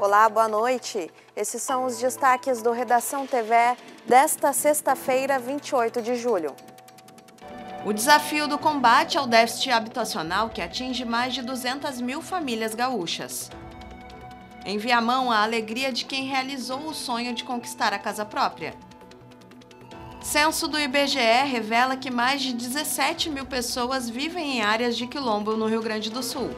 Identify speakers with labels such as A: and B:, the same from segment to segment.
A: Olá, boa noite. Esses são os destaques do Redação TV desta sexta-feira, 28 de julho. O desafio do combate ao déficit habitacional que atinge mais de 200 mil famílias gaúchas. Em Viamão, a alegria de quem realizou o sonho de conquistar a casa própria. Censo do IBGE revela que mais de 17 mil pessoas vivem em áreas de quilombo no Rio Grande do Sul.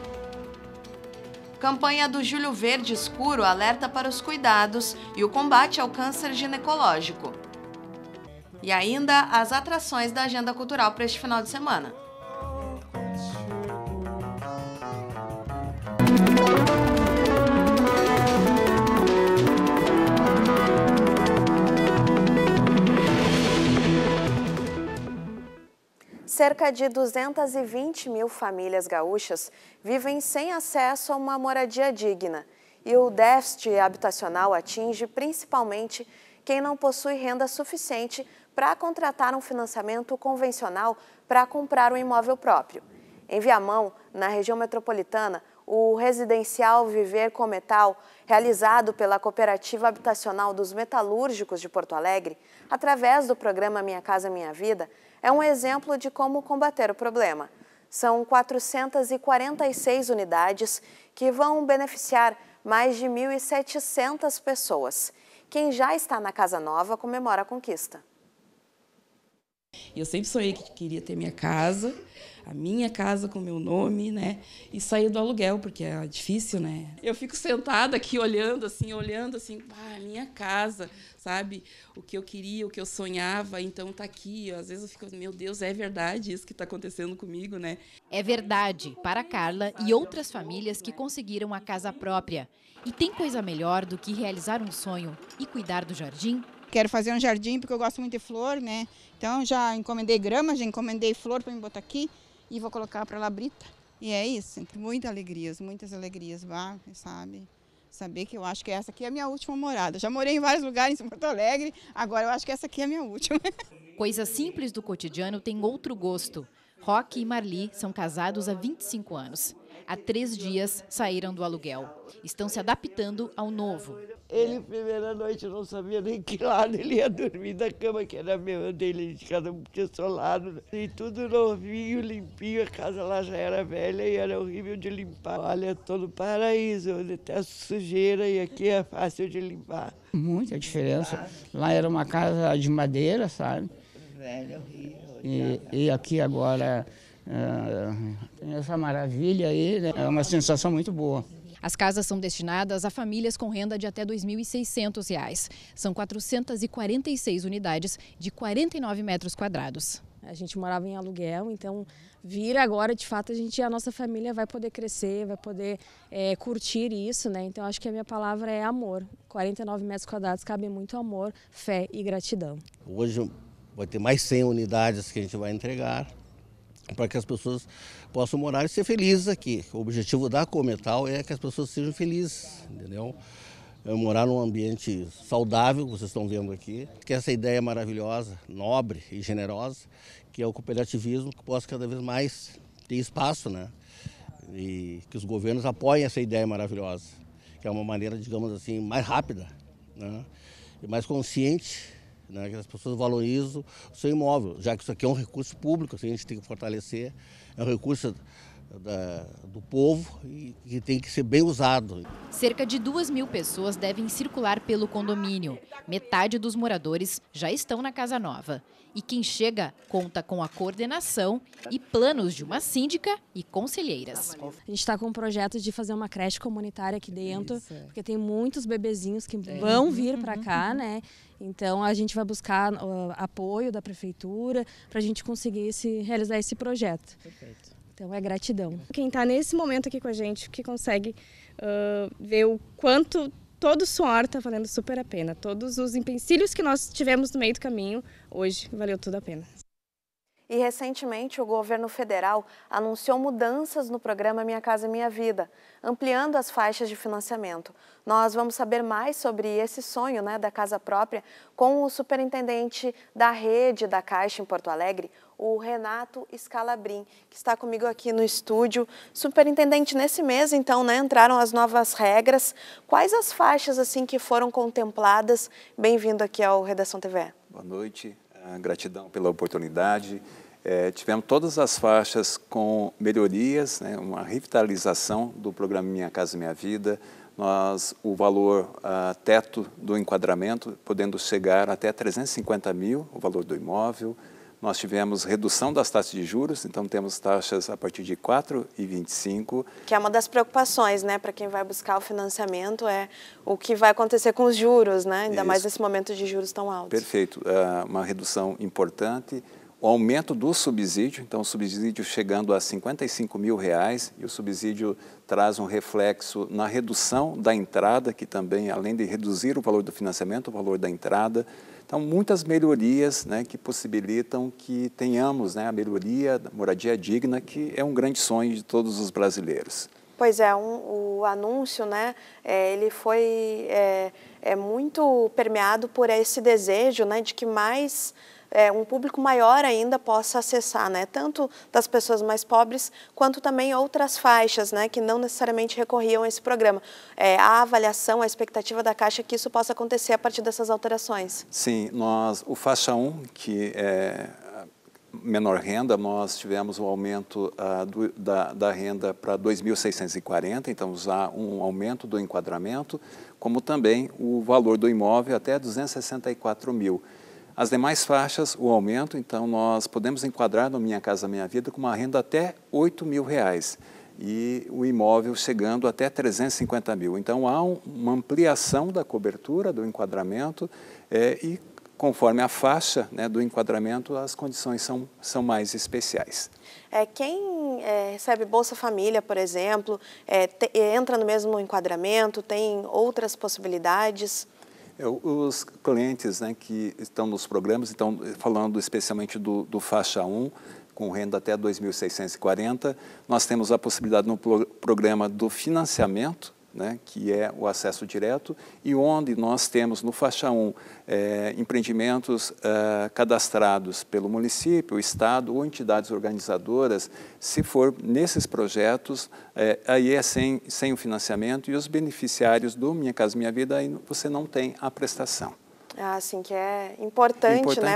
A: Campanha do Júlio Verde Escuro alerta para os cuidados e o combate ao câncer ginecológico. E ainda as atrações da agenda cultural para este final de semana. Cerca de 220 mil famílias gaúchas vivem sem acesso a uma moradia digna. E o déficit habitacional atinge principalmente quem não possui renda suficiente para contratar um financiamento convencional para comprar um imóvel próprio. Em Viamão, na região metropolitana, o residencial Viver com Metal é realizado pela Cooperativa Habitacional dos Metalúrgicos de Porto Alegre, através do programa Minha Casa Minha Vida, é um exemplo de como combater o problema. São 446 unidades que vão beneficiar mais de 1.700 pessoas. Quem já está na Casa Nova comemora a conquista.
B: Eu sempre sonhei que queria ter minha casa, a minha casa com o meu nome, né? E sair do aluguel, porque é difícil, né? Eu fico sentada aqui olhando, assim, olhando, assim, ah, minha casa, sabe? O que eu queria, o que eu sonhava, então tá aqui. Às vezes eu fico, meu Deus, é verdade isso que está acontecendo comigo, né?
C: É verdade, para Carla e outras famílias que conseguiram a casa própria. E tem coisa melhor do que realizar um sonho e cuidar do jardim quero fazer um jardim porque eu
B: gosto
A: muito de flor, né? Então já encomendei grama, já encomendei flor para me botar aqui e vou colocar para brita. E é isso, muitas alegrias, muitas alegrias, sabe? Saber que eu acho que essa aqui é a minha última morada. já morei em vários lugares em Porto Alegre, agora eu acho que essa aqui é a
C: minha última. Coisas simples do cotidiano têm outro gosto. Rock e Marli são casados há 25 anos há três dias saíram do aluguel. Estão se adaptando ao novo.
D: Ele, primeira noite, não sabia nem que lado ele ia dormir da cama, que era a mesma dele, de cada um tinha solado. E tudo novinho, limpinho, a casa lá já era velha e era horrível de limpar. Olha, todo no paraíso, eu a sujeira
E: e aqui é fácil de limpar.
D: Muita diferença. Lá era uma casa de madeira, sabe?
C: Velha, horrível.
D: E, e aqui agora ah, tem essa maravilha aí, né? é uma sensação muito boa.
C: As casas são destinadas a famílias com renda de até R$ 2.600. São 446 unidades de 49 metros quadrados. A gente morava em aluguel, então vira agora,
A: de fato, a gente a nossa família vai poder crescer, vai poder é, curtir isso, né? Então acho que a minha palavra é amor. 49 metros quadrados cabe muito amor, fé e gratidão.
D: Hoje vai ter mais 100 unidades que a gente vai entregar para que as pessoas possam morar e ser felizes aqui. O objetivo da Cometal é que as pessoas sejam felizes, entendeu? É morar num ambiente saudável, vocês estão vendo aqui, que essa ideia é maravilhosa, nobre e generosa, que é o cooperativismo, que possa cada vez mais ter espaço, né? E que os governos apoiem essa ideia maravilhosa, que é uma maneira, digamos assim, mais rápida né? e mais consciente né, que as pessoas valorizam o seu imóvel, já que isso aqui é um recurso público, assim, a gente tem que fortalecer, é um recurso da, é, do povo e que tem que ser bem usado.
C: Cerca de duas mil pessoas devem circular pelo condomínio. Metade dos moradores já estão na Casa Nova e quem chega conta com a coordenação e planos de uma síndica e conselheiras. A gente está com um projeto de fazer uma creche comunitária aqui dentro, Isso. É.
A: porque tem muitos bebezinhos que é. vão vir uhum. para cá, né? Então a gente vai buscar uh, apoio da prefeitura para a gente conseguir esse, realizar esse projeto. Perfeito. Então é gratidão. Quem está nesse momento aqui com a gente, que consegue uh, ver o quanto todo o suor está valendo super a pena. Todos os empecilhos que nós tivemos no meio do caminho, hoje valeu tudo a pena. E recentemente o governo federal anunciou mudanças no programa Minha Casa Minha Vida, ampliando as faixas de financiamento. Nós vamos saber mais sobre esse sonho né, da casa própria com o superintendente da rede da Caixa em Porto Alegre, o Renato Scalabrin, que está comigo aqui no estúdio. Superintendente, nesse mês, então, né, entraram as novas regras. Quais as faixas assim que foram contempladas? Bem-vindo aqui ao Redação TV.
F: Boa noite. Ah, gratidão pela oportunidade. É, tivemos todas as faixas com melhorias, né, uma revitalização do programa Minha Casa Minha Vida, nós, o valor uh, teto do enquadramento podendo chegar até 350 mil, o valor do imóvel, nós tivemos redução das taxas de juros, então temos taxas a partir de 4,25.
A: Que é uma das preocupações, né, para quem vai buscar o financiamento, é o que vai acontecer com os juros, né, ainda Isso. mais nesse momento de juros tão altos.
F: Perfeito, é uma redução importante. O aumento do subsídio, então o subsídio chegando a 55 mil reais, e o subsídio traz um reflexo na redução da entrada, que também, além de reduzir o valor do financiamento, o valor da entrada, então, muitas melhorias né, que possibilitam que tenhamos né, a melhoria da moradia digna, que é um grande sonho de todos os brasileiros.
A: Pois é, um, o anúncio, né, é, ele foi é, é muito permeado por esse desejo né, de que mais é, um público maior ainda possa acessar, né? tanto das pessoas mais pobres, quanto também outras faixas né? que não necessariamente recorriam a esse programa. É, a avaliação, a expectativa da Caixa é que isso possa acontecer a partir dessas alterações.
F: Sim, nós, o faixa 1, que é menor renda, nós tivemos um aumento uh, do, da, da, renda para 2.640, então há um aumento do enquadramento, como também o valor do imóvel até 264 mil. As demais faixas, o aumento, então nós podemos enquadrar no Minha Casa Minha Vida com uma renda até 8 mil reais e o imóvel chegando até 350 mil. Então há um, uma ampliação da cobertura, do enquadramento é, e conforme a faixa né, do enquadramento, as condições são, são mais especiais.
A: É, quem é, recebe Bolsa Família, por exemplo, é, te, é, entra no mesmo enquadramento, tem outras possibilidades?
F: É, os clientes né, que estão nos programas, então, falando especialmente do, do faixa 1, com renda até 2.640, nós temos a possibilidade no pro, programa do financiamento, né, que é o acesso direto, e onde nós temos no faixa 1 é, empreendimentos é, cadastrados pelo município, Estado ou entidades organizadoras, se for nesses projetos, é, aí é sem, sem o financiamento e os beneficiários do Minha Casa Minha Vida, aí você não tem a prestação.
A: Ah, sim, que é importante, né,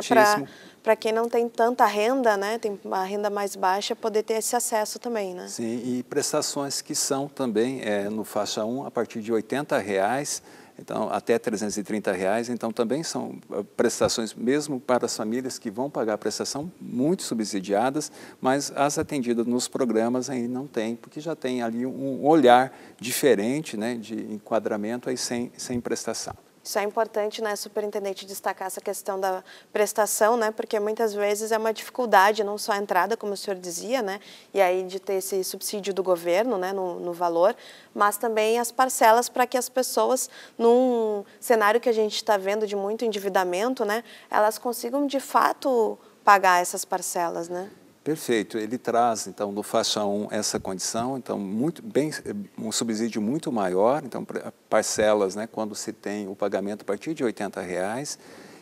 A: para quem não tem tanta renda, né, tem uma renda mais baixa, poder ter esse acesso também, né?
F: Sim, e prestações que são também é, no faixa 1 a partir de R$ 80, reais, então até 330 reais, então também são ah, prestações mesmo para as famílias que vão pagar a prestação muito subsidiadas, mas as atendidas nos programas ainda não tem, porque já tem ali um olhar diferente, né, de enquadramento aí sem, sem prestação.
A: Isso é importante, né, superintendente, destacar essa questão da prestação, né, porque muitas vezes é uma dificuldade, não só a entrada, como o senhor dizia, né, e aí de ter esse subsídio do governo, né, no, no valor, mas também as parcelas para que as pessoas, num cenário que a gente está vendo de muito endividamento, né, elas consigam de fato pagar essas parcelas, né?
F: Perfeito. Ele traz, então, no faixa 1 essa condição, então, muito bem, um subsídio muito maior, então, parcelas, né, quando se tem o pagamento a partir de R$ 80, reais,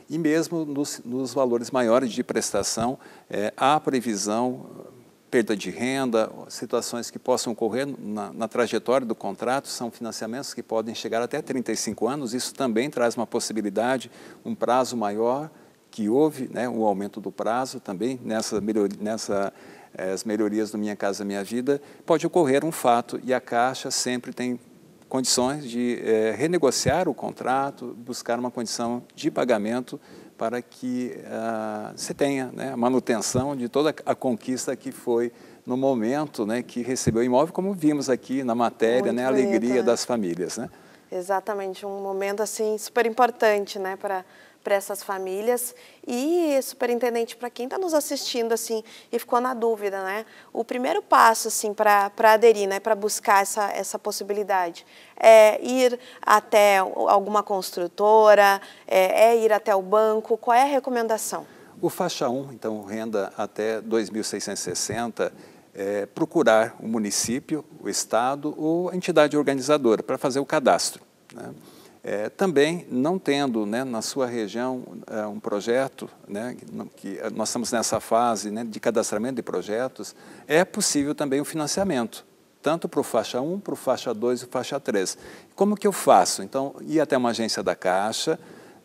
F: e mesmo nos, nos valores maiores de prestação, é, há previsão perda de renda, situações que possam ocorrer na, na, trajetória do contrato, são financiamentos que podem chegar até 35 anos, isso também traz uma possibilidade, um prazo maior, que houve né, o aumento do prazo também, nessa melhoria, nessa, eh, as melhorias do Minha Casa Minha Vida, pode ocorrer um fato e a Caixa sempre tem condições de é, renegociar o contrato, buscar uma condição de pagamento para que uh, se tenha né, a manutenção de toda a conquista que foi no momento né, que recebeu o imóvel, como vimos aqui na matéria, né, a alegria né? das famílias. Né?
A: Exatamente, um momento assim super importante né, para para essas famílias. E, superintendente, para quem está nos assistindo assim e ficou na dúvida, né? O primeiro passo assim para aderir, né, para buscar essa, essa possibilidade é ir até alguma construtora, é, é ir até o banco. Qual é a recomendação?
F: O faixa 1, então renda até 2660, é, procurar o município, o estado ou a entidade organizadora para fazer o cadastro. Né? É, também não tendo né, na sua região é, um projeto, né, que nós estamos nessa fase né, de cadastramento de projetos, é possível também o financiamento, tanto para o faixa 1, para o faixa 2 e faixa 3. Como que eu faço? Então, ir até uma agência da Caixa,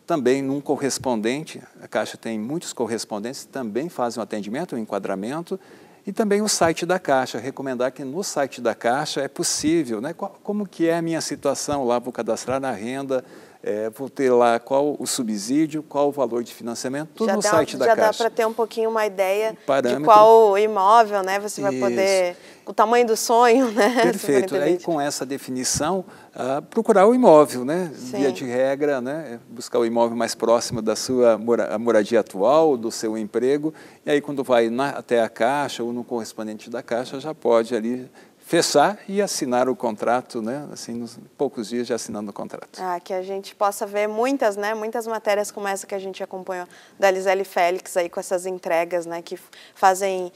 F: também num correspondente, a Caixa tem muitos correspondentes, também fazem um atendimento, um enquadramento, e também o site da Caixa, recomendar que no site da Caixa é possível, né? como que é a minha situação lá, vou cadastrar na renda, é, vou ter lá qual o subsídio, qual o valor de financiamento, tudo já no dá, site da já Caixa. Já dá para
A: ter um pouquinho uma ideia de qual imóvel né, você vai Isso. poder o tamanho do sonho, né? Perfeito. Aí é
F: com essa definição, uh, procurar o imóvel, né? Sim. Via de regra, né? Buscar o imóvel mais próximo da sua mora moradia atual, do seu emprego. E aí quando vai na, até a caixa ou no correspondente da caixa, já pode ali fechar e assinar o contrato, né? Assim, nos poucos dias de assinando o contrato.
A: Ah, que a gente possa ver muitas, né? Muitas matérias como essa que a gente acompanhou da Lisele Félix aí com essas entregas, né? Que fazem,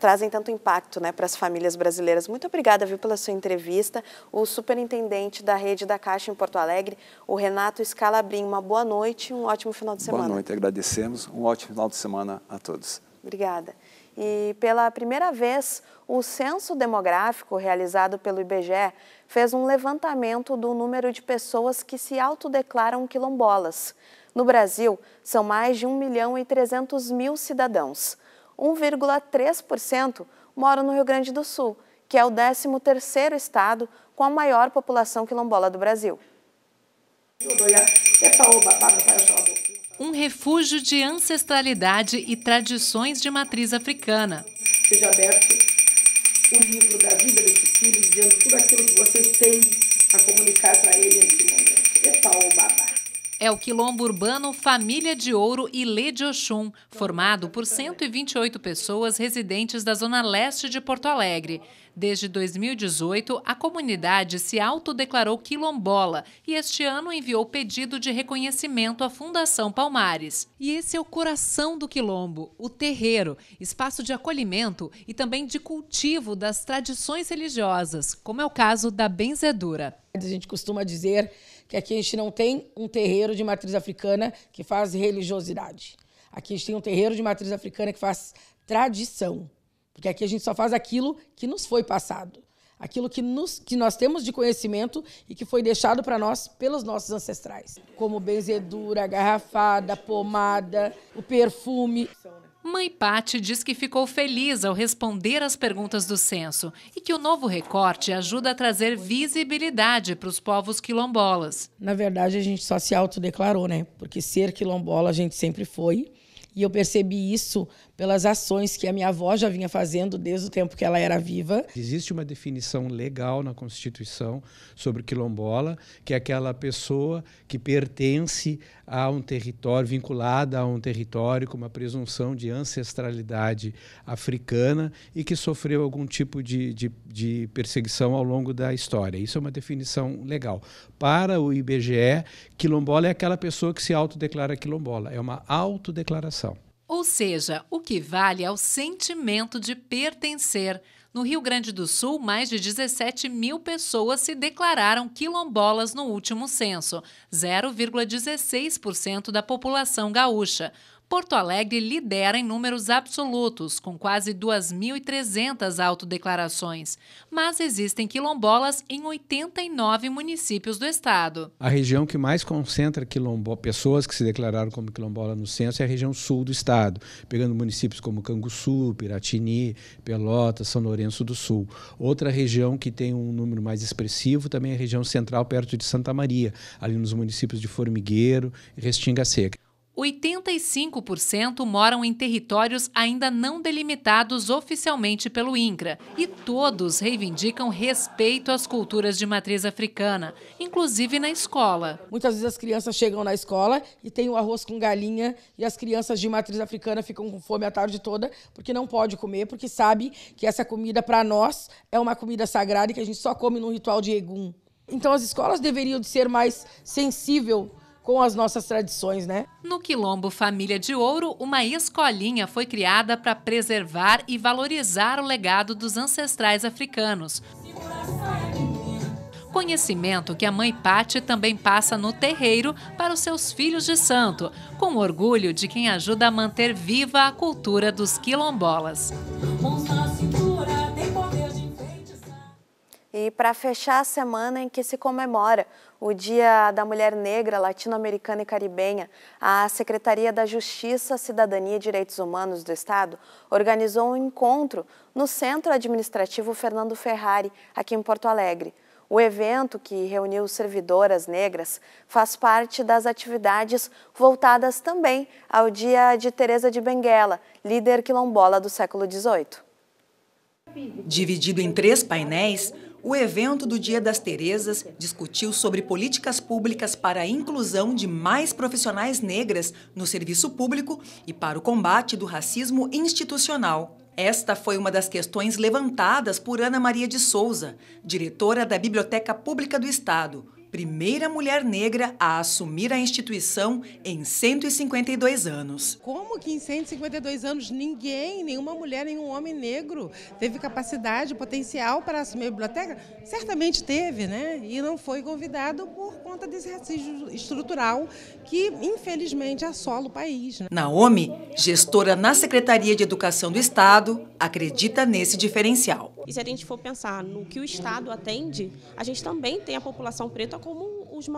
A: trazem tanto impacto, né? Para as famílias brasileiras. Muito obrigada, viu, pela sua entrevista. O superintendente da rede da Caixa em Porto Alegre, o Renato Scalabrin. Uma boa noite e um ótimo final de semana. Boa
F: noite, agradecemos. Um ótimo final de semana a todos.
A: Obrigada. E pela primeira vez, o censo demográfico realizado pelo IBGE fez um levantamento do número de pessoas que se autodeclaram quilombolas. No Brasil, são mais de 1 milhão e 300 mil cidadãos. 1,3% moram no Rio Grande do Sul, que é o 13º estado com a maior população quilombola do Brasil
C: um refúgio de ancestralidade e tradições de matriz africana.
E: Seja aberto o livro da vida desse filho, dizendo tudo aquilo que vocês têm a comunicar para ele nesse momento. É pau, babá
C: é o quilombo urbano Família de Ouro e Lê de Oxum, formado por 128 pessoas residentes da zona leste de Porto Alegre. Desde 2018, a comunidade se autodeclarou quilombola e este ano enviou pedido de reconhecimento à Fundação Palmares. E esse é o coração do quilombo, o terreiro, espaço de acolhimento e também de cultivo das tradições religiosas, como é o caso da benzedura. A gente costuma dizer
E: que aqui a gente não tem um terreiro de matriz africana que faz religiosidade. Aqui a gente tem um terreiro de matriz africana que faz tradição. Porque aqui a gente só faz aquilo que nos foi passado, aquilo que, nos, que nós temos de conhecimento e que foi deixado para nós pelos nossos ancestrais, como benzedura, garrafada, pomada, o perfume.
C: Mãe Pati diz que ficou feliz ao responder às perguntas do censo e que o novo recorte ajuda a trazer visibilidade para os povos quilombolas.
E: Na verdade, a gente só se autodeclarou, né? Porque ser quilombola a gente sempre foi. E eu percebi isso pelas ações que a minha avó já vinha fazendo desde o tempo que ela era viva.
D: Existe uma definição legal na Constituição sobre quilombola, que é aquela pessoa que pertence a um território, vinculada a um território com uma presunção de ancestralidade africana e que sofreu algum tipo de, de, de perseguição ao longo da história. Isso é uma definição legal. Para o IBGE, quilombola é aquela pessoa que se autodeclara quilombola, é uma autodeclaração.
C: Ou seja, o que vale é o sentimento de pertencer. No Rio Grande do Sul, mais de 17 mil pessoas se declararam quilombolas no último censo, 0,16% da população gaúcha. Porto Alegre lidera em números absolutos, com quase 2.300 autodeclarações, mas existem quilombolas em 89 municípios do estado.
D: A região que mais concentra pessoas que se declararam como quilombola no censo é a região sul do estado, pegando municípios como Canguçu, Piratini, Pelotas, São Lourenço do Sul. Outra região que tem um número mais expressivo também é a região central, perto de Santa Maria, ali nos municípios de Formigueiro e Restinga Seca.
C: 85% moram em territórios ainda não delimitados oficialmente pelo INCRA e todos reivindicam respeito às culturas de matriz africana, inclusive na escola.
E: Muitas vezes as crianças chegam na escola e tem o arroz com galinha e as crianças de matriz africana ficam com fome a tarde toda porque não pode comer, porque sabe que essa comida para nós é uma comida sagrada e que a gente só come num ritual de egum. Então as escolas deveriam ser mais sensíveis com as nossas tradições, né?
C: No Quilombo Família de Ouro, uma escolinha foi criada para preservar e valorizar o legado dos ancestrais africanos. Conhecimento que a mãe Pati também passa no terreiro para os seus filhos de santo, com orgulho de quem ajuda a manter viva a cultura dos quilombolas. Música
A: e para fechar a semana em que se comemora o Dia da Mulher Negra, Latino-Americana e Caribenha, a Secretaria da Justiça, Cidadania e Direitos Humanos do Estado organizou um encontro no Centro Administrativo Fernando Ferrari, aqui em Porto Alegre. O evento, que reuniu servidoras negras, faz parte das atividades voltadas também ao dia de Teresa de Benguela, líder quilombola do século XVIII.
G: Dividido em três painéis, o evento do Dia das Terezas discutiu sobre políticas públicas para a inclusão de mais profissionais negras no serviço público e para o combate do racismo institucional. Esta foi uma das questões levantadas por Ana Maria de Souza, diretora da Biblioteca Pública do Estado, primeira mulher negra a assumir a instituição em 152 anos. Como que em 152 anos ninguém, nenhuma mulher, nenhum homem negro teve capacidade, potencial para assumir a biblioteca? Certamente teve, né? E não foi convidado por conta desse racismo estrutural que, infelizmente, assola o país. Né? Naomi, gestora na Secretaria de Educação do Estado, acredita nesse diferencial. E se a gente
B: for pensar no que o Estado atende, a gente também tem a população preta como os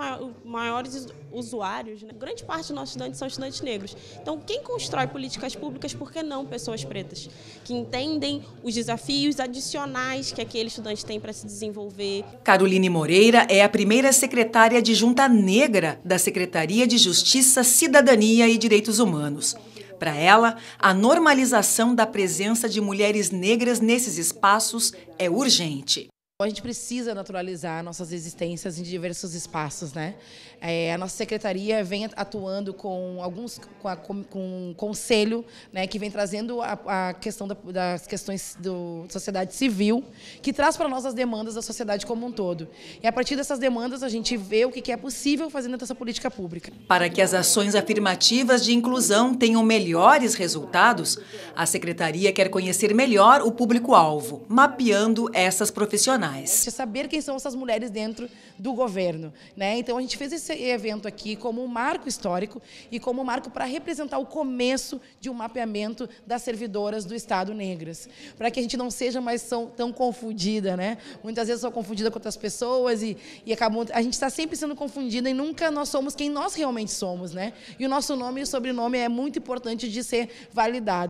B: maiores usuários. Né? Grande parte dos nossos estudantes são estudantes negros. Então, quem constrói
A: políticas públicas, por que não pessoas pretas? Que entendem os desafios adicionais que aquele estudante tem para se desenvolver.
G: Caroline Moreira é a primeira secretária adjunta negra da Secretaria de Justiça, Cidadania e Direitos Humanos. Para ela, a normalização da presença de mulheres negras nesses espaços é urgente. Então, a gente precisa naturalizar
B: nossas existências em diversos espaços, né? É, a nossa secretaria vem atuando com alguns com, a, com, com um conselho, né, que vem trazendo a, a questão da, das questões do sociedade civil, que traz para nós as demandas da sociedade como um todo. E a partir dessas demandas a gente vê o que é possível fazer essa dessa política pública.
G: Para que as ações afirmativas de inclusão tenham melhores resultados, a secretaria quer conhecer melhor o público-alvo, mapeando essas profissionais mais.
B: É saber quem são essas mulheres dentro do governo. Né? Então a gente fez esse evento aqui como um marco histórico e como um marco para representar o começo de um mapeamento das servidoras do Estado negras. Para que a gente não seja mais tão, tão confundida. Né? Muitas vezes sou confundida com outras pessoas e, e acabou, a gente está sempre sendo confundida e nunca nós somos quem nós realmente somos. Né? E o nosso nome e sobrenome é muito importante de ser
A: validado.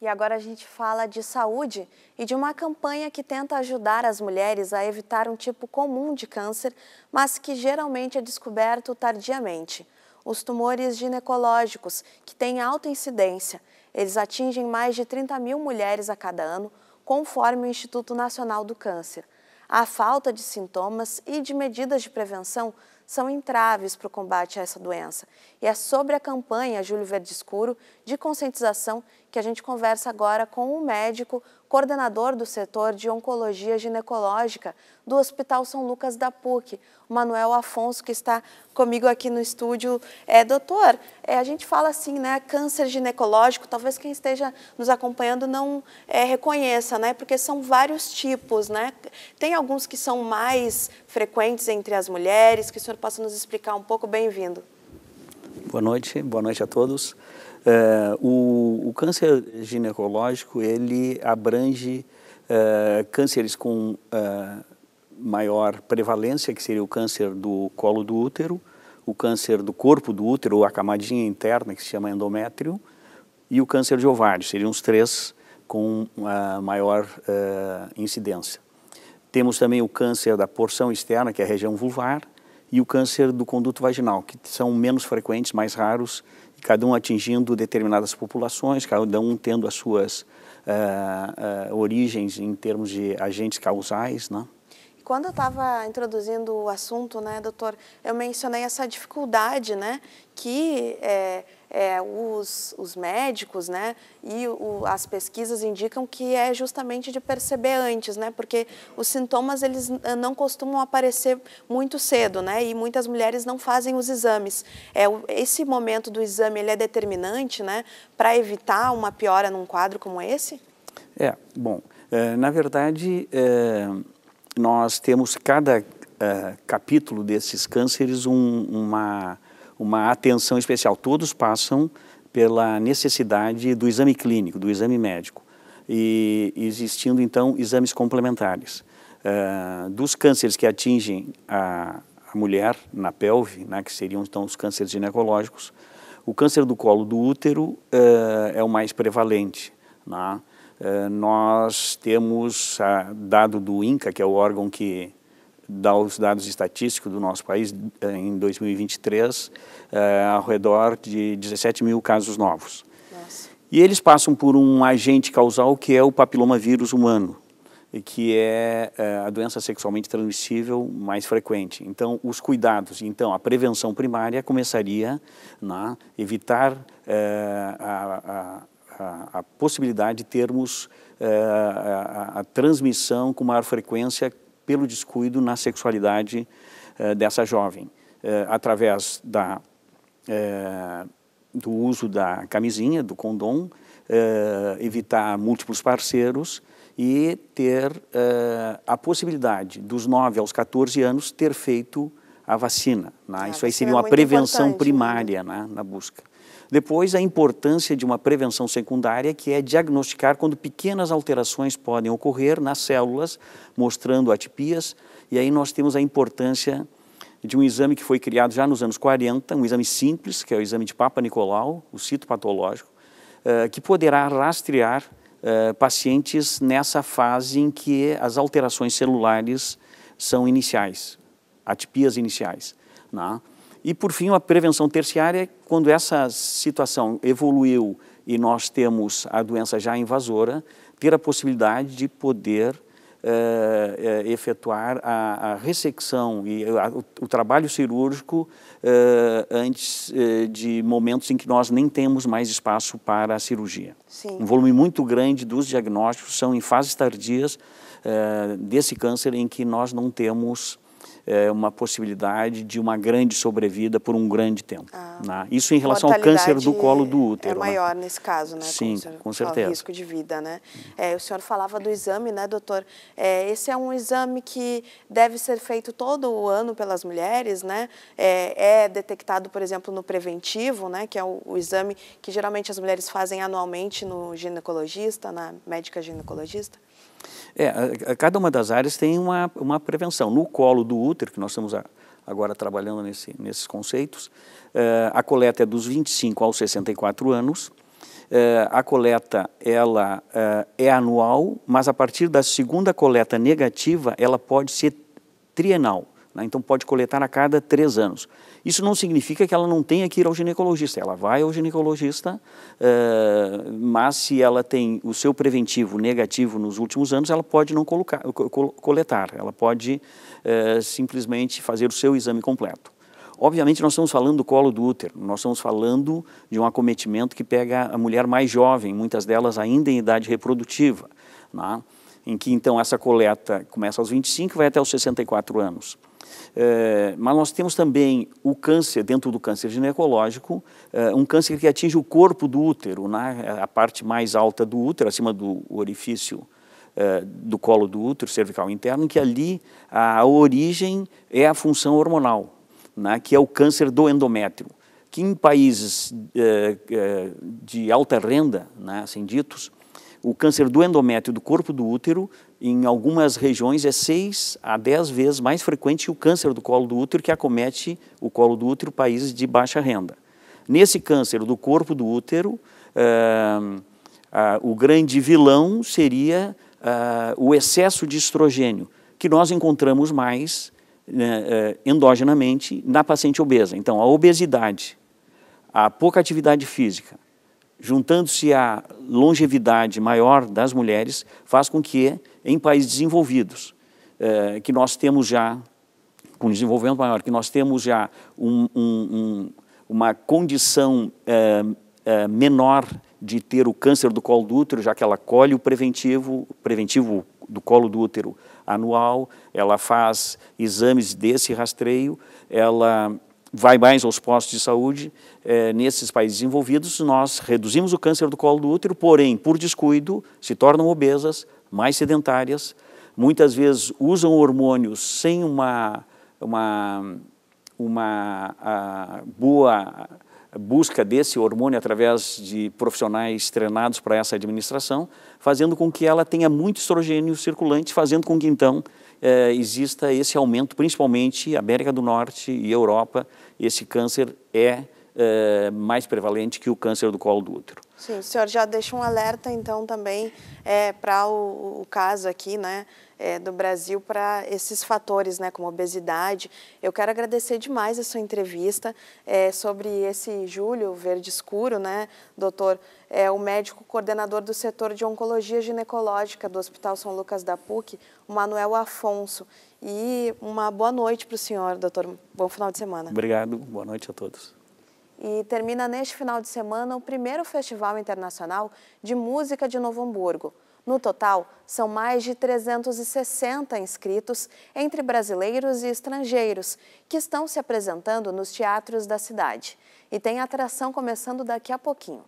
A: E agora a gente fala de saúde e de uma campanha que tenta ajudar as mulheres a evitar um tipo comum de câncer, mas que geralmente é descoberto tardiamente. Os tumores ginecológicos, que têm alta incidência, eles atingem mais de 30 mil mulheres a cada ano, conforme o Instituto Nacional do Câncer. A falta de sintomas e de medidas de prevenção são entraves para o combate a essa doença. E é sobre a campanha Júlio Verde Escuro de conscientização que a gente conversa agora com o médico coordenador do setor de Oncologia Ginecológica do Hospital São Lucas da PUC, Manuel Afonso, que está comigo aqui no estúdio. É, doutor, é, a gente fala assim, né, câncer ginecológico, talvez quem esteja nos acompanhando não é, reconheça, né, porque são vários tipos, né? Tem alguns que são mais frequentes entre as mulheres, que o senhor possa nos explicar um pouco. Bem-vindo.
D: Boa noite, boa noite a todos. É, o, o, câncer ginecológico ele abrange é, cânceres com é, maior prevalência, que seria o câncer do colo do útero, o câncer do corpo do útero, a camadinha interna que se chama endométrio, e o câncer de ovário, seriam os três com maior incidência. Temos também o câncer da porção externa, que é a região vulvar, e o câncer do conduto vaginal, que são menos frequentes, mais raros, cada um atingindo determinadas populações, cada um tendo as suas uh, uh, origens em termos de agentes causais, né?
A: Quando eu estava introduzindo o assunto, né, doutor, eu mencionei essa dificuldade, né, que é, é, os, os, médicos né, e o, as pesquisas indicam que é justamente de perceber antes, né, porque os sintomas eles eh, não costumam aparecer muito cedo né, e muitas mulheres não fazem os exames. É, esse momento do exame ele é determinante né, para evitar uma piora num quadro como esse?
D: É, bom, é, na verdade, é, nós temos cada é, capítulo desses cânceres um, uma uma atenção especial. Todos passam pela necessidade do exame clínico, do exame médico, e existindo então exames complementares. Uh, dos cânceres que atingem a, a mulher na pelve, né, que seriam então os cânceres ginecológicos, o câncer do colo do útero uh, é o mais prevalente. Né? Uh, nós temos, dado do INCA, que é o órgão que dá os dados estatísticos do nosso país eh, em 2023, é, eh, ao redor de 17 mil casos novos. Nossa. E eles passam por um agente causal que é o papilomavírus humano, que é, é a doença sexualmente transmissível mais frequente. Então, os cuidados, então a prevenção primária começaria, né, evitar é, a, a, a, a, possibilidade de termos a, transmissão com maior frequência pelo descuido na sexualidade eh, dessa jovem, eh, através da, eh, do uso da camisinha, do condom, eh, evitar múltiplos parceiros e ter eh, a possibilidade, dos 9 aos 14 anos, ter feito a vacina. Né? Ah, isso aí seria é uma prevenção né? primária né? na busca. Depois, a importância de uma prevenção secundária, que é diagnosticar quando pequenas alterações podem ocorrer nas células, mostrando atipias. E aí nós temos a importância de um exame que foi criado já nos anos 40, um exame simples, que é o exame de Papa Nicolau, o citopatológico, eh, que poderá rastrear eh, pacientes nessa fase em que as alterações celulares são iniciais, atipias iniciais. Não? Né? E, por fim, a prevenção terciária, quando essa situação evoluiu e nós temos a doença já invasora, ter a possibilidade de poder eh, eh, efetuar a, a ressecção e a, o, o, trabalho cirúrgico eh, antes de momentos em que nós nem temos mais espaço para a cirurgia. Sim. Um volume muito grande dos diagnósticos são em fases tardias desse câncer em que nós não temos é, uma possibilidade de uma grande sobrevida por um grande tempo. Ah. Né? Isso em relação ao câncer do colo do útero. É né? maior
A: né? nesse caso, né? Sim, com, com certeza. O risco de vida, né? É, o senhor falava do exame, né, doutor? É, esse é um exame que deve ser feito todo o ano pelas mulheres, né? É, é detectado, por exemplo, no preventivo, né? Que é o, o exame que geralmente as mulheres fazem anualmente no ginecologista, na médica ginecologista.
D: É, a, a cada uma das áreas tem uma, uma prevenção. No colo do útero, que nós estamos a, agora trabalhando nesse, nesses conceitos, uh, a coleta é dos 25 aos 64 anos. Uh, a coleta ela uh, é anual, mas a partir da segunda coleta negativa ela pode ser trienal. Né? Então pode coletar a cada três anos. Isso não significa que ela não tenha que ir ao ginecologista. Ela vai ao ginecologista, uh, mas se ela tem o seu preventivo negativo nos últimos anos, ela pode não colocar, coletar. Ela pode uh, simplesmente fazer o seu exame completo. Obviamente, nós estamos falando do colo do útero, nós estamos falando de um acometimento que pega a mulher mais jovem, muitas delas ainda em idade reprodutiva, né? em que então essa coleta começa aos 25 e vai até os 64 anos. É, mas nós temos também o câncer, dentro do câncer ginecológico, é, um câncer que atinge o corpo do útero, na né? a parte mais alta do útero, acima do orifício é, do colo do útero cervical interno, que ali a origem é a função hormonal, né, que é o câncer do endométrio, que em países de alta renda, né, assim ditos, o câncer do endométrio do corpo do útero em algumas regiões é 6 a 10 vezes mais frequente o câncer do colo do útero que acomete o colo do útero países de baixa renda. Nesse câncer do corpo do útero, uh, uh, o grande vilão seria uh, o excesso de estrogênio, que nós encontramos mais né, eh, endogenamente na paciente obesa. Então, a obesidade, a pouca atividade física, juntando-se à longevidade maior das mulheres, faz com que em países desenvolvidos, é, que nós temos já, com desenvolvimento maior, que nós temos já um, um, um, uma condição é, é, menor de ter o câncer do colo do útero, já que ela colhe o preventivo, preventivo do colo do útero anual, ela faz exames desse rastreio, ela vai mais aos postos de saúde. É, nesses países desenvolvidos, nós reduzimos o câncer do colo do útero, porém, por descuido, se tornam obesas, mais sedentárias, muitas vezes usam hormônios sem uma, uma, uma ah, boa busca desse hormônio através de profissionais treinados para essa administração, fazendo com que ela tenha muito estrogênio circulante, fazendo com que então eh, exista esse aumento, principalmente América do Norte e Europa, esse câncer é eh, mais prevalente que o câncer do colo do útero.
A: Sim, o senhor já deixa um alerta, então, também é, para o, o, caso aqui né, é, do Brasil, para esses fatores, né, como obesidade. Eu quero agradecer demais a sua entrevista é, sobre esse Júlio Verde Escuro, né, doutor, é o médico coordenador do setor de Oncologia Ginecológica do Hospital São Lucas da PUC, o Manuel Afonso. E uma boa noite para o senhor, doutor. Bom final de semana.
D: Obrigado, boa noite a todos.
A: E termina neste final de semana o primeiro Festival Internacional de Música de Novo Hamburgo. No total, são mais de 360 inscritos, entre brasileiros e estrangeiros, que estão se apresentando nos teatros da cidade. E tem atração começando daqui a pouquinho.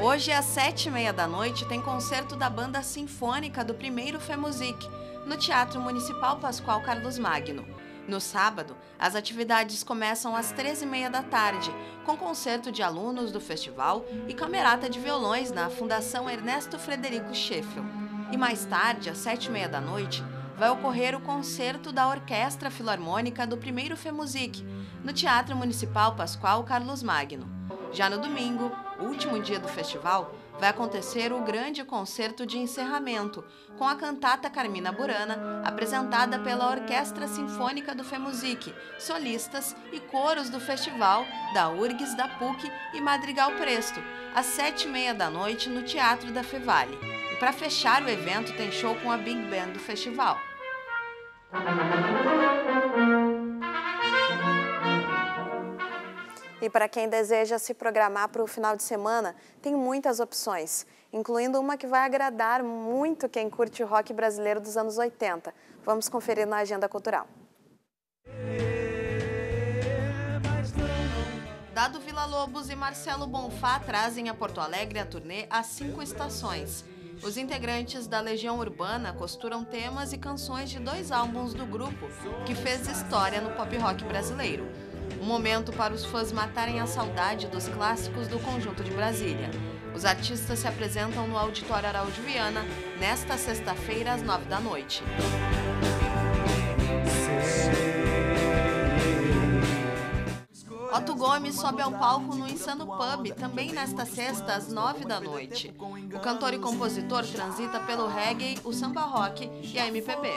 A: Hoje, às sete e meia da noite, tem concerto da Banda Sinfônica do primeiro FEMUSIC, no Teatro Municipal Pascoal Carlos Magno. No sábado, as atividades começam às 13h30 da tarde, com concerto de alunos do festival e camerata de violões na Fundação Ernesto Frederico Scheffel. E mais tarde, às 7h30 da noite, vai ocorrer o concerto da Orquestra Filarmônica do Primeiro FEMUSIC, no Teatro Municipal Pascoal Carlos Magno. Já no domingo, último dia do festival, vai acontecer o grande concerto de encerramento, com a cantata Carmina Burana, apresentada pela Orquestra Sinfônica do FEMUSIC, solistas e coros do festival da URGS, da PUC e Madrigal Presto, às sete e meia da noite no Teatro da Fevale. E para fechar o evento tem show com a Big Band do festival. E para quem deseja se programar para o final de semana, tem muitas opções, incluindo uma que vai agradar muito quem curte o rock brasileiro dos anos 80. Vamos conferir na agenda cultural. Dado Vila Lobos e Marcelo Bonfá trazem a Porto Alegre a turnê As Cinco Estações. Os integrantes da Legião Urbana costuram temas e canções de dois álbuns do grupo, que fez história no pop rock brasileiro. Um momento para os fãs matarem a saudade dos clássicos do conjunto de Brasília. Os artistas se apresentam no Auditório Araújo Viana nesta sexta-feira às nove da noite. Otto Gomes sobe ao palco no Insano Pub, também nesta sexta, às nove da noite. O cantor e compositor transita pelo reggae, o samba rock e a MPB.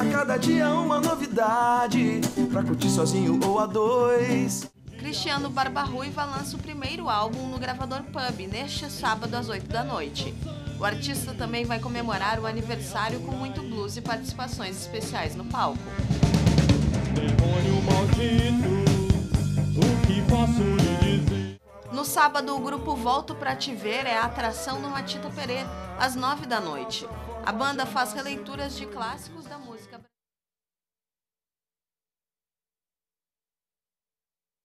B: A cada dia uma novidade, pra curtir sozinho ou a dois.
A: Cristiano Ruiva lança o primeiro álbum no gravador Pub, neste sábado às 8 da noite. O artista também vai comemorar o aniversário com muito blues e participações especiais no palco.
D: Demônio maldito
F: posso lhe dizer.
A: No sábado, o grupo Volto Pra Te Ver é a atração no Matita Pereira, às nove da noite. A banda faz releituras de clássicos
G: da música.